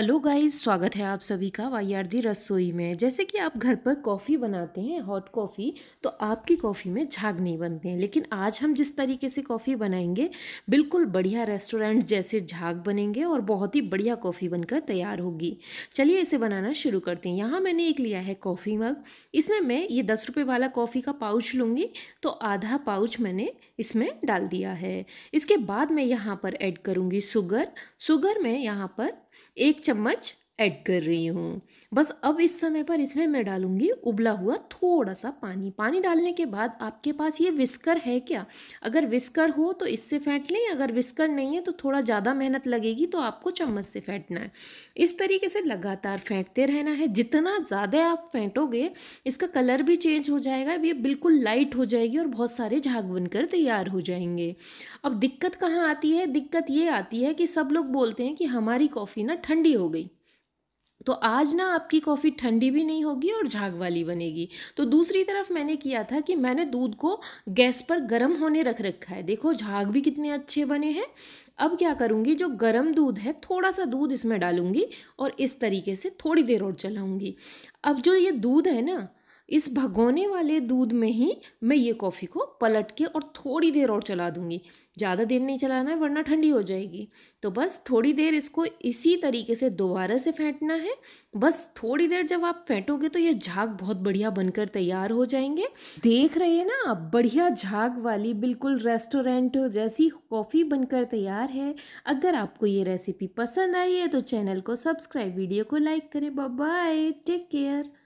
hello guys स्वागत है आप सभी का दी रसोई में जैसे कि आप घर पर कॉफ़ी बनाते हैं हॉट कॉफ़ी तो आपकी कॉफ़ी में झाग नहीं बनते हैं लेकिन आज हम जिस तरीके से कॉफ़ी बनाएंगे बिल्कुल बढ़िया रेस्टोरेंट जैसे झाग बनेंगे और बहुत ही बढ़िया कॉफ़ी बनकर तैयार होगी चलिए इसे बनाना शुरू करते हैं यहाँ मैंने एक लिया है कॉफ़ी मग इसमें मैं ये दस रुपये वाला कॉफ़ी का पाउच लूँगी तो आधा पाउच मैंने इसमें डाल दिया है इसके बाद मैं यहाँ पर ऐड करूँगी शुगर शुगर मैं यहाँ पर एक चम्मच ऐड कर रही हूँ बस अब इस समय पर इसमें मैं डालूँगी उबला हुआ थोड़ा सा पानी पानी डालने के बाद आपके पास ये विस्कर है क्या अगर विस्कर हो तो इससे फेंट लें अगर विस्कर नहीं है तो थोड़ा ज़्यादा मेहनत लगेगी तो आपको चम्मच से फेंटना है इस तरीके से लगातार फेंटते रहना है जितना ज़्यादा आप फेंटोगे इसका कलर भी चेंज हो जाएगा ये बिल्कुल लाइट हो जाएगी और बहुत सारे झाग बनकर तैयार हो जाएंगे अब दिक्कत कहाँ आती है दिक्कत ये आती है कि सब लोग बोलते हैं कि हमारी कॉफ़ी ना ठंडी हो गई तो आज ना आपकी कॉफ़ी ठंडी भी नहीं होगी और झाग वाली बनेगी तो दूसरी तरफ मैंने किया था कि मैंने दूध को गैस पर गर्म होने रख रखा है देखो झाग भी कितने अच्छे बने हैं अब क्या करूँगी जो गर्म दूध है थोड़ा सा दूध इसमें डालूँगी और इस तरीके से थोड़ी देर और चलाऊँगी अब जो ये दूध है ना इस भगोने वाले दूध में ही मैं ये कॉफ़ी को पलट के और थोड़ी देर और चला दूँगी ज़्यादा देर नहीं चलाना है वरना ठंडी हो जाएगी तो बस थोड़ी देर इसको इसी तरीके से दोबारा से फेंटना है बस थोड़ी देर जब आप फेंटोगे तो ये झाग बहुत बढ़िया बनकर तैयार हो जाएंगे देख रहे हैं ना आप बढ़िया झाग वाली बिल्कुल रेस्टोरेंट जैसी कॉफ़ी बनकर तैयार है अगर आपको ये रेसिपी पसंद आई है तो चैनल को सब्सक्राइब वीडियो को लाइक करें बाय टेक केयर